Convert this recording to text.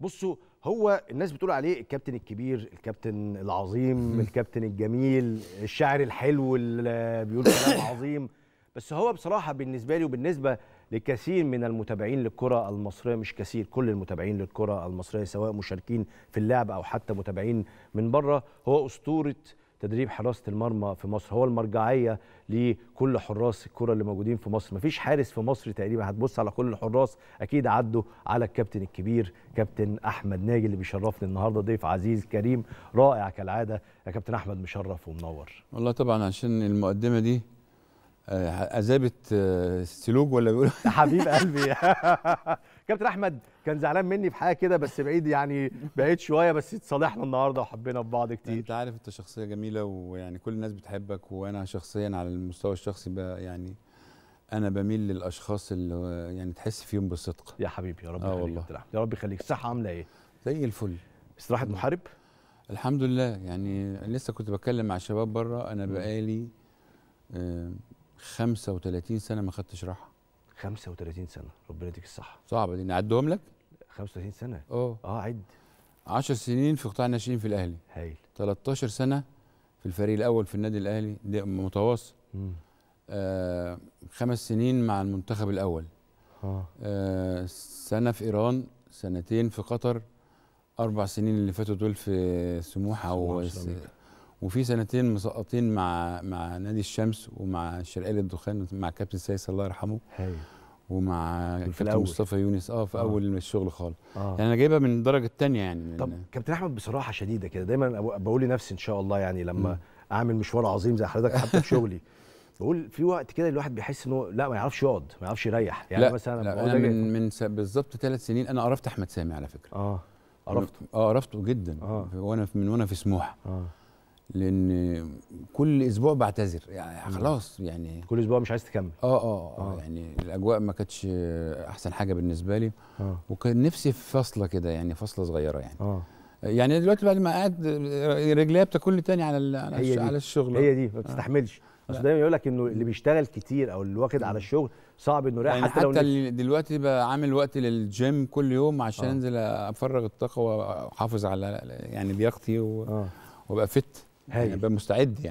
بصوا هو الناس بتقول عليه الكابتن الكبير الكابتن العظيم الكابتن الجميل الشاعر الحلو اللي بيقول كلام عظيم بس هو بصراحه بالنسبه لي وبالنسبه لكثير من المتابعين للكره المصريه مش كثير كل المتابعين للكره المصريه سواء مشاركين في اللعب او حتى متابعين من بره هو اسطوره تدريب حراسه المرمى في مصر هو المرجعيه لكل حراس الكره اللي موجودين في مصر مفيش حارس في مصر تقريبا هتبص على كل الحراس اكيد عدوا على الكابتن الكبير كابتن احمد ناجي اللي بيشرفني النهارده ضيف عزيز كريم رائع كالعاده يا كابتن احمد مشرف ومنور والله طبعا عشان المقدمه دي عذابه آه، آه، سلوج ولا بيقولوا حبيب قلبي كابتن احمد كان زعلان مني في حاجه كده بس بعيد يعني بعيد شويه بس اتصالحنا النهارده وحبينا في بعض كتير انت عارف انت شخصيه جميله ويعني كل الناس بتحبك وانا شخصيا على المستوى الشخصي بقى يعني انا بميل للاشخاص اللي يعني تحس فيهم بالصدق يا حبيبي يا رب آه والله يا رب يخليك الصحه عامله ايه زي الفل استراحه محارب الحمد لله يعني لسه كنت بتكلم مع شباب بره انا بقالي آه، 35 سنه ما خدتش راحه 35 سنه ربنا يديك الصحه صعبه دي نعدهم لك 35 سنه اه اه عد 10 سنين في قطاع الناشئين في الاهلي هايل 13 سنه في الفريق الاول في النادي الاهلي ده متواصل آه خمس سنين مع المنتخب الاول آه. آه. سنه في ايران سنتين في قطر اربع سنين اللي فاتوا دول في سموحه و وفي سنتين مسقطين مع مع نادي الشمس ومع الشرقيه للدخان مع كابتن سيس الله يرحمه هي. ومع كابتن مصطفى يونس اه في آه. اول الشغل خالص آه. يعني انا جايبها من الدرجه الثانيه يعني طب كابتن احمد بصراحه شديده كده دايما بقول لنفسي ان شاء الله يعني لما م. اعمل مشوار عظيم زي حضرتك حتى في شغلي بقول في وقت كده الواحد بيحس انه لا ما يعرفش يقعد ما يعرفش يريح يعني لا مثلا لا انا من من بالظبط ثلاث سنين انا قرفت احمد سامي على فكره اه قرفته اه قرفته جدا آه. وانا من وانا في سموحه آه. لان كل اسبوع بعتذر يعني خلاص يعني كل اسبوع مش عايز تكمل آه،, اه اه, آه. يعني الاجواء ما كانتش احسن حاجه بالنسبه لي أوه. وكان نفسي في فصله كده يعني فصله صغيره يعني آه. يعني دلوقتي بعد ما قعد رجليها بتاكل تاني على على, هي على الشغل هي دي ما آه. بتستحملش آه. اصل دايما يقول لك انه اللي بيشتغل كتير او اللي واخد على الشغل صعب انه يريح يعني حتى, لو حتى اللي دلوقتي بقى عامل وقت للجيم كل يوم عشان آه. انزل افرغ الطاقه واحافظ على يعني لياقتي آه. وابقى فت هاي. يعني مستعد يعني